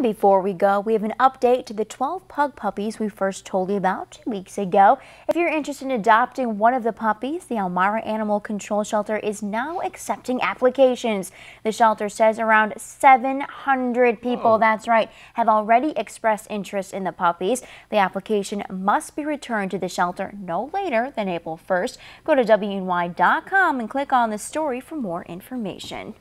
Before we go, we have an update to the 12 pug puppies we first told you about two weeks ago. If you're interested in adopting one of the puppies, the Elmira Animal Control Shelter is now accepting applications. The shelter says around 700 people, oh. that's right, have already expressed interest in the puppies. The application must be returned to the shelter no later than April 1st. Go to WNY.com and click on the story for more information.